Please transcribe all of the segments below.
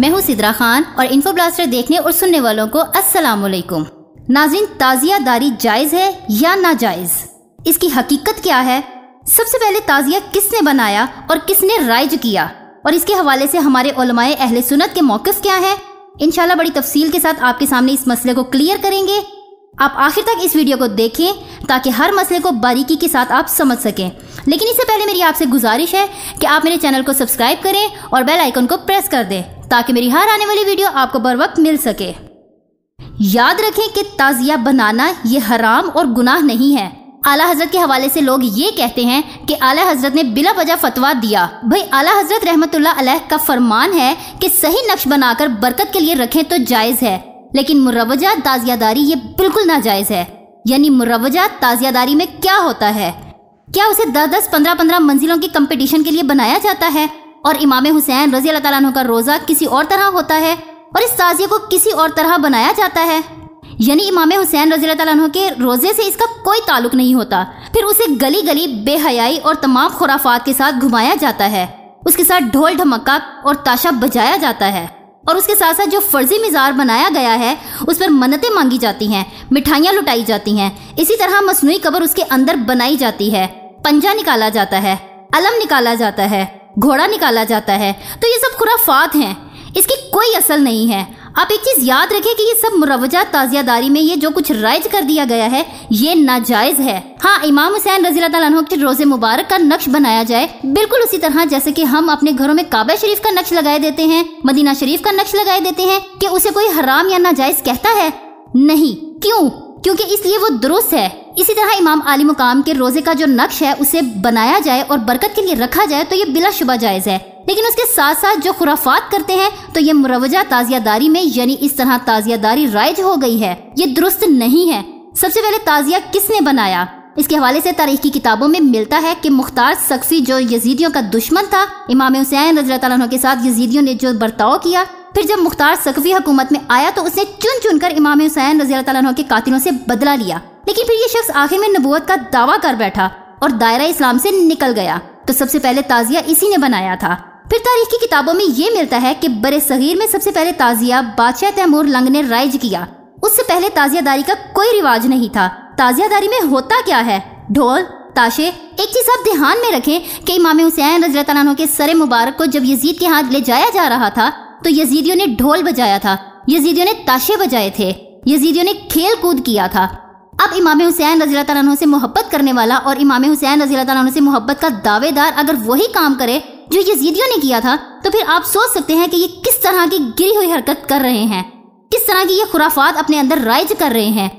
मैं हूँ सिद्रा खान और इन्फो ब्लास्टर देखने और सुनने वालों को अस्सलाम वालेकुम नाजिन ताजिया दारी जायज़ है या नाजायज़ इसकी हकीकत क्या है सबसे पहले ताजिया किसने बनाया और किसने राइज किया और इसके हवाले से हमारे अहले सुनत के मौकफ़ क्या है इनशाला बड़ी तफसील के साथ आपके सामने इस मसले को क्लियर करेंगे आप आखिर तक इस वीडियो को देखें ताकि हर मसले को बारीकी के साथ आप समझ सकें लेकिन इससे पहले मेरी आपसे गुजारिश है कि आप मेरे चैनल को सब्सक्राइब करें और बेल आइकन को प्रेस कर दें ताकि मेरी हर आने वाली वीडियो आपको बर वक्त मिल सके याद रखें कि ताजिया बनाना ये हराम और गुनाह नहीं है आला हजरत के हवाले से लोग ये कहते हैं कि आला हजरत ने बिला वजह फतवा दिया भाई आला हजरत रहमत अलैह का फरमान है कि सही नक्श बनाकर बरकत के लिए रखें तो जायज़ है लेकिन मुरवजा ताजियादारी ये बिल्कुल नाजायज़ है यानी मुरवजा ताजियादारी में क्या होता है क्या उसे दस दस पंद्रह पंद्रह मंजिलों की कंपटीशन के लिए बनाया जाता है और इमाम हुसैन रजी अल्लाह तला का रोज़ा किसी और तरह होता है और इस ताजिए को किसी और तरह बनाया जाता है यानी इमाम हुसैन रजी तु के रोज़े से इसका कोई ताल्लुक नहीं होता फिर उसे गली गली बेहयाई और तमाम खुराफात के साथ घुमाया जाता है उसके साथ ढोल ढमक्का और ताशा बजाया जाता है और उसके साथ साथ जो फर्जी मिजार बनाया गया है उस पर मन्नतें मांगी जाती हैं मिठाइयाँ लुटाई जाती हैं इसी तरह मसनू कबर उसके अंदर बनाई जाती है पंजा निकाला जाता है अलम निकाला जाता है घोड़ा निकाला जाता है तो ये सब खुराफात हैं इसकी कोई असल नहीं है आप एक चीज़ याद रखें कि ये सब मुरवजा ताजियादारी में ये जो कुछ राइज कर दिया गया है ये नाजायज़ है हाँ इमाम हुसैन रजी तला के रोज़े मुबारक का नक्श बनाया जाए बिल्कुल उसी तरह जैसे कि हम अपने घरों में काबा शरीफ का नक्श लगाए देते हैं मदीना शरीफ का नक्श लगाए देते हैं कि उसे कोई हराम या नाजायज़ कहता है नहीं क्यों क्योंकि इसलिए वो दुरुस्त है इसी तरह इमाम आली मुकाम के रोजे का जो नक्श है उसे बनाया जाए और बरकत के लिए रखा जाए तो ये बिलाशुबा जायज़ है लेकिन उसके साथ साथ जो खुराफात करते हैं तो ये मुरवजा ताजियादारी में यानी इस तरह ताजियादारी राइज हो गई है ये दुरुस्त नहीं है सबसे पहले ताजिया किसने बनाया इसके हवाले से तारीख की किताबों में मिलता है कि मुख्तार सकफी जो यजीदियों का दुश्मन था इमाम हुसैन रजरत के साथ यजीदियों ने जो बर्ताव किया फिर जब मुख्तार सकफी हुकूमत में आया तो उसने चुन चुन कर इमाम हुसैन रजी के कातिलों से बदला लिया लेकिन फिर ये शख्स आखिर में नबूत का दावा कर बैठा और दायरा इस्लाम से निकल गया तो सबसे पहले ताजिया इसी ने बनाया था फिर तारीख की किताबों में ये मिलता है कि बड़े सगीर में सबसे पहले ताजिया बादशाह तैमूर लंग ने राइज किया उससे पहले ताजियादारी का कोई रिवाज नहीं था ताजियादारी में होता क्या है ढोल ताशे एक चीज आप ध्यान में रखें कि इमाम हुसैन रजरत के सरे मुबारक को जब यजीद के हाथ ले जाया जा रहा था तो यजीदियों ने ढोल बजाया था यजीदियों ने ताशे बजाए थे यजीदियों ने खेल कूद किया था अब इमाम हुसैन रजील तु से मोहब्बत करने वाला और इमाम हुसैन रजील तु से मोहब्बत का दावेदार अगर वही काम करे जो यजीदियों ने किया था तो फिर आप सोच सकते हैं कि ये किस तरह की गिरी हुई हरकत कर रहे हैं किस तरह की ये खुराफात अपने अंदर राइज कर रहे हैं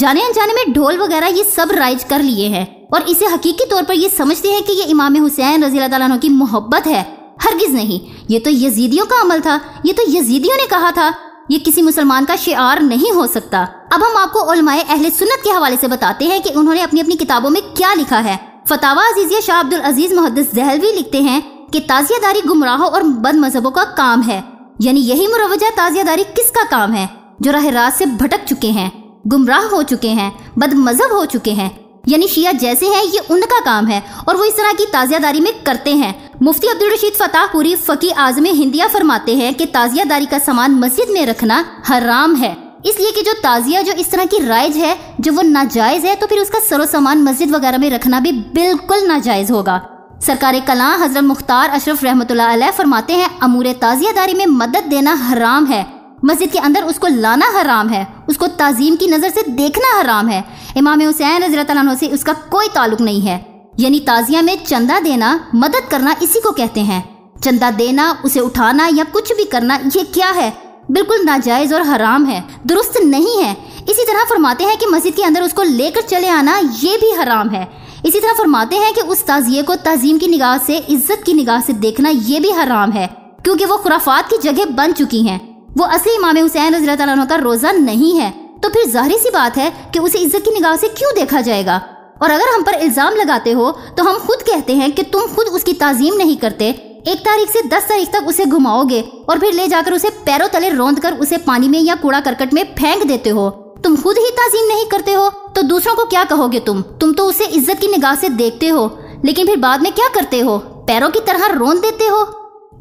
जाने अनजाने में ढोल वगैरह ये सब राइज कर लिए हैं और इसे हकीकी तौर पर ये समझते हैं कि ये इमाम हुसैन रजील तु की मोहब्बत है हरगिज नहीं ये तो यजीदियों का अमल था ये तो यजीदियों ने कहा था ये किसी मुसलमान का शिआर नहीं हो सकता अब हम आपको उलमाए अहले सुन्नत के हवाले से बताते हैं कि उन्होंने अपनी अपनी किताबों में क्या लिखा है फतावा अजीजिया शाह अब्दुल अजीज मुहदस जहलवी लिखते हैं कि ताजियादारी गुमराहों और बद मजहबों का काम है यानी यही मुरवजा ताजियादारी किसका काम है जो राह रात से भटक चुके हैं गुमराह हो चुके हैं बद मजहब हो चुके हैं यानी शिया जैसे हैं ये उनका काम है और वो इस तरह की ताजियादारी में करते हैं मुफ्ती अब्दुल रशीद फताहपुरी फकी आजम हिंदिया फरमाते हैं कि ताजियादारी का सामान मस्जिद में रखना हराम है इसलिए कि जो ताजिया जो इस तरह की राइज है जो वो नाजायज़ है तो फिर उसका सरो सामान मस्जिद वगैरह में रखना भी बिल्कुल नाजायज़ होगा सरकार कलां हजरत मुख्तार अशरफ रहमत फरमाते हैं अमूर ताजियादारी में मदद देना हराम है मस्जिद के अंदर उसको लाना हराम है उसको ताजीम की नज़र से देखना हराम है इमाम हुसैन हजरत से उसका कोई ताल्लुक नहीं है यानी ताजिया में चंदा देना मदद करना इसी को कहते हैं चंदा देना उसे उठाना या कुछ भी करना ये क्या है बिल्कुल नाजायज़ और हराम है दुरुस्त नहीं है इसी तरह फरमाते हैं कि मस्जिद के अंदर उसको लेकर चले आना ये भी हराम है इसी तरह फरमाते हैं कि उस ताजिए को तज़ीम की निगाह से इज्जत की निगाह से देखना ये भी हराम है क्योंकि वो खुराफात की जगह बन चुकी हैं वो असली इमाम हुसैन रजी तला का रोज़ा नहीं है तो फिर जाहिर सी बात है कि उसे इज्जत की निगाह से क्यों देखा जाएगा और अगर हम पर इल्ज़ाम लगाते हो तो हम खुद कहते हैं कि तुम खुद उसकी ताजीम नहीं करते एक तारीख से दस तारीख तक उसे घुमाओगे और फिर ले जाकर उसे पैरों तले रोंद कर उसे पानी में या कूड़ा करकट में फेंक देते हो तुम खुद ही ताजीम नहीं करते हो तो दूसरों को क्या कहोगे तुम तुम तो उसे इज्जत की निगाह से देखते हो लेकिन फिर बाद में क्या करते हो पैरों की तरह रोन देते हो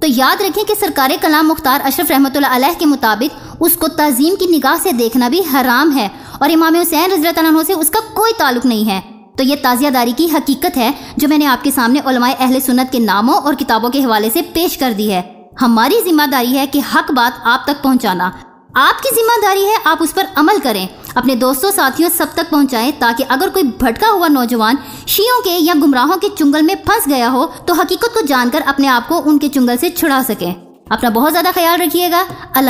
तो याद रखें कि सरकार कलाम मुख्तार अशरफ रहमत के मुताबिक उसको तज़ीम की निगाह से देखना भी हराम है और इमाम हुसैन रजरत से उसका कोई ताल्लुक नहीं है तो ये ताज़ियादारी की हकीकत है जो मैंने आपके सामने अहल सुन्नत के नामों और किताबों के हवाले से पेश कर दी है हमारी जिम्मेदारी है कि हक बात आप तक पहुंचाना आपकी जिम्मेदारी है आप उस पर अमल करें अपने दोस्तों साथियों सब तक पहुंचाएं ताकि अगर कोई भटका हुआ नौजवान शीयों के या गुमराहों के चुंगल में फंस गया हो तो हकीकत को जानकर अपने आप को उनके चुंगल से छुड़ा सकें अपना बहुत ज़्यादा ख्याल रखिएगा अल्लाह